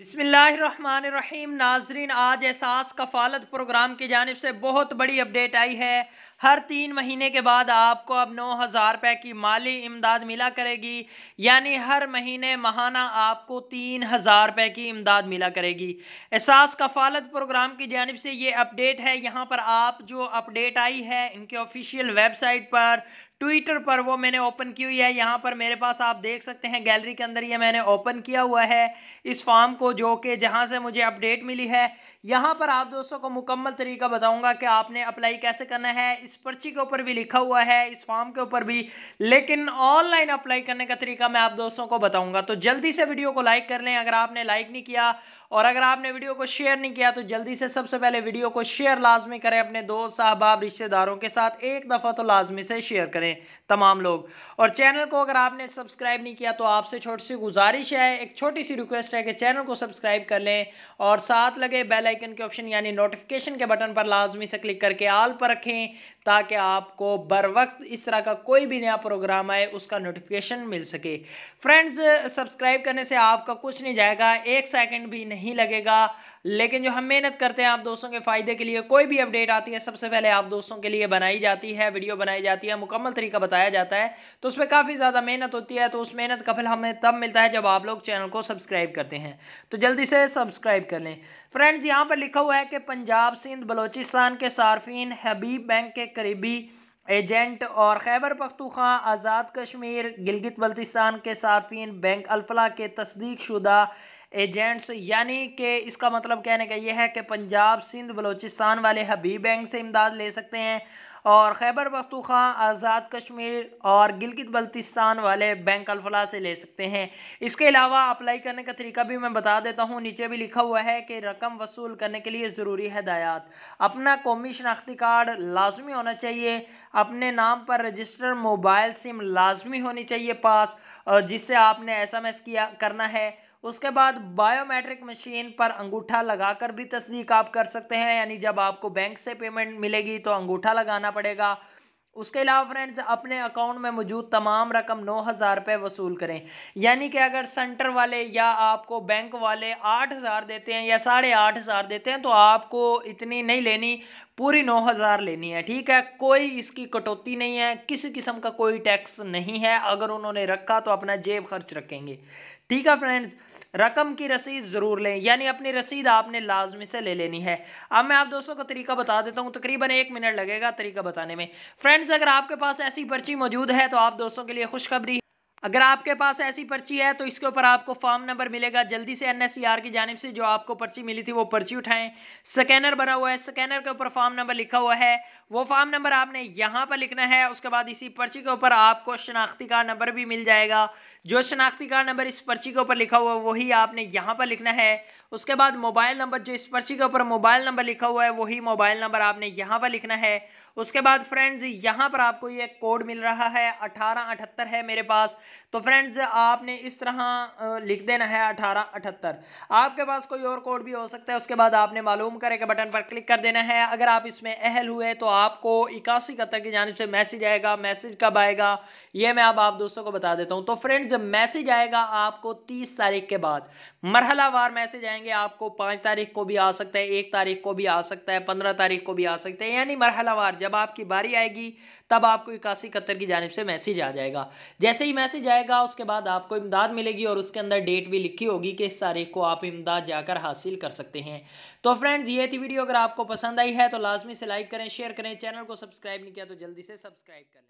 बिसमीम नाजरीन आज एहसास कफालत प्रोग्राम की जानब से बहुत बड़ी अपडेट आई है हर तीन महीने के बाद आपको अब नौ हज़ार रुपये की माली इमदाद मिला करेगी यानी हर महीने महाना आपको तीन हज़ार रुपये की इमदाद मिला करेगी एहसास कफालत प्रोग्राम की जानब से ये अपडेट है यहाँ पर आप जो अपडेट आई है इनके ऑफिशियल वेबसाइट पर ट्विटर पर वो मैंने ओपन की हुई है यहाँ पर मेरे पास आप देख सकते हैं गैलरी के अंदर ये मैंने ओपन किया हुआ है इस फॉर्म को जो कि जहाँ से मुझे अपडेट मिली है यहाँ पर आप दोस्तों को मुकम्मल तरीका बताऊँगा कि आपने अप्लाई कैसे करना है इस पर्ची के ऊपर भी लिखा हुआ है इस फॉर्म के ऊपर भी लेकिन ऑनलाइन अप्लाई करने का तरीका मैं आप दोस्तों को बताऊँगा तो जल्दी से वीडियो को लाइक कर लें अगर आपने लाइक नहीं किया और अगर आपने वीडियो को शेयर नहीं किया तो जल्दी से सबसे पहले वीडियो को शेयर लाजमी करें अपने दोस्त अहबाब रिश्तेदारों के साथ एक दफ़ा तो लाजमी से शेयर करें करें तमाम लोग और चैनल को अगर आपने सब्सक्राइब नहीं किया तो आपसे छोटी सी गुजारिश है एक छोटी सी रिक्वेस्ट है कि चैनल को सब्सक्राइब कर लें और साथ लगे बेल आइकन के ऑप्शन यानी नोटिफिकेशन के बटन पर लाजमी से क्लिक करके आल पर रखें ताकि आपको बर वक्त इस तरह का कोई भी नया प्रोग्राम आए उसका नोटिफिकेशन मिल सके फ्रेंड्स सब्सक्राइब करने से आपका कुछ नहीं जाएगा एक सेकंड भी नहीं लगेगा लेकिन जो हम मेहनत करते हैं आप दोस्तों के फ़ायदे के लिए कोई भी अपडेट आती है सबसे पहले आप दोस्तों के लिए बनाई जाती है वीडियो बनाई जाती है मुकम्मल तरीका बताया जाता है तो उस पर काफ़ी ज़्यादा मेहनत होती है तो उस मेहनत का फल हमें तब मिलता है जब आप लोग चैनल को सब्सक्राइब करते हैं तो जल्दी से सब्सक्राइब कर लें फ्रेंड्स यहाँ पर लिखा हुआ है कि पंजाब सिंध बलोचिस्तान के सार्फिन हबीब बैंक के करीबी एजेंट और खैबर पख्तूखा आज़ाद कश्मीर गिलगित बल्तिस्तान के सार्फिन बैंक अलफला के तस्दीक शुदा एजेंट्स यानी कि इसका मतलब कहने का यह है कि पंजाब सिंध बलोचिस्तान वाले हबीब बैंक से इमदाद ले सकते हैं और खैबर पख्तूखा आज़ाद कश्मीर और गिलगित बल्तिस्तान वाले बैंक अलफला से ले सकते हैं इसके अलावा अप्लाई करने का तरीका भी मैं बता देता हूँ नीचे भी लिखा हुआ है कि रकम वसूल करने के लिए ज़रूरी हदायत अपना कौमी शनाख्ती कार्ड लाजमी होना चाहिए अपने नाम पर रजिस्टर मोबाइल सिम लाजमी होनी चाहिए पास जिससे आपने एस एम एस किया करना है उसके बाद बायोमेट्रिक मशीन पर अंगूठा लगाकर भी तस्दीक आप कर सकते हैं यानी जब आपको बैंक से पेमेंट मिलेगी तो अंगूठा लगाना पड़ेगा उसके अलावा फ्रेंड्स अपने अकाउंट में मौजूद तमाम रकम नौ हज़ार रुपये वसूल करें यानी कि अगर सेंटर वाले या आपको बैंक वाले आठ हज़ार देते हैं या साढ़े आठ हज़ार देते हैं तो आपको इतनी नहीं लेनी पूरी नौ हज़ार लेनी है ठीक है कोई इसकी कटौती नहीं है किसी किस्म का कोई टैक्स नहीं है अगर उन्होंने रखा तो अपना जेब खर्च रखेंगे ठीक है फ्रेंड्स रकम की रसीद ज़रूर लें यानी अपनी रसीद आपने लाजमी से ले लेनी है अब मैं आप दोस्तों का तरीका बता देता हूँ तकरीबन एक मिनट लगेगा तरीका बताने में फ्रेंड्स अगर आपके पास ऐसी पर्ची मौजूद है तो आप दोस्तों के लिए खुशखबरी अगर आपके पास ऐसी पर्ची है तो इसके ऊपर आपको फॉर्म नंबर मिलेगा जल्दी से एन की जानब से जो आपको पर्ची मिली थी वो पर्ची उठाएं स्कैनर बना हुआ है स्कैनर के ऊपर फॉर्म नंबर लिखा हुआ है वो फॉर्म नंबर आपने यहाँ पर लिखना है उसके बाद इसी पर्ची के ऊपर आपको शनाख्ती कार्ड नंबर भी मिल जाएगा जो शनाख्ती कार्ड नंबर इस पर्ची के ऊपर लिखा हुआ है वही आपने यहाँ पर लिखना है उसके बाद मोबाइल नंबर जो इस पर्ची के ऊपर मोबाइल नंबर लिखा हुआ है वही मोबाइल नंबर आपने यहाँ पर लिखना है उसके बाद फ्रेंड्स यहां पर आपको ये कोड मिल रहा है अठारह अठहत्तर है मेरे पास तो फ्रेंड्स आपने इस तरह लिख देना है अठारह अठहत्तर आपके पास कोई और कोड भी हो सकता है उसके बाद आपने मालूम करे के बटन पर क्लिक कर देना है अगर आप इसमें अहल हुए तो आपको इक्यासी कत्तर की जानब से मैसेज आएगा मैसेज कब आएगा ये मैं अब आप दोस्तों को बता देता हूँ तो फ्रेंड्स मैसेज आएगा आपको तीस तारीख के बाद मरहलावार मैसेज आएंगे आपको पाँच तारीख को भी आ सकता है एक तारीख को भी आ सकता है पंद्रह तारीख को भी आ सकता है यानी मरहलावार वार जब आपकी बारी आएगी तब आपको इक्यासी इकहत्तर की जानब से मैसेज आ जाएगा जैसे ही मैसेज आएगा उसके बाद आपको इमदाद मिलेगी और उसके अंदर डेट भी लिखी होगी कि इस तारीख को आप इमदाद जाकर हासिल कर सकते हैं तो फ्रेंड्स ये थी वीडियो अगर आपको पसंद आई है तो लाजमी से लाइक करें शेयर करें चैनल को सब्सक्राइब नहीं किया तो जल्दी से सब्सक्राइब करें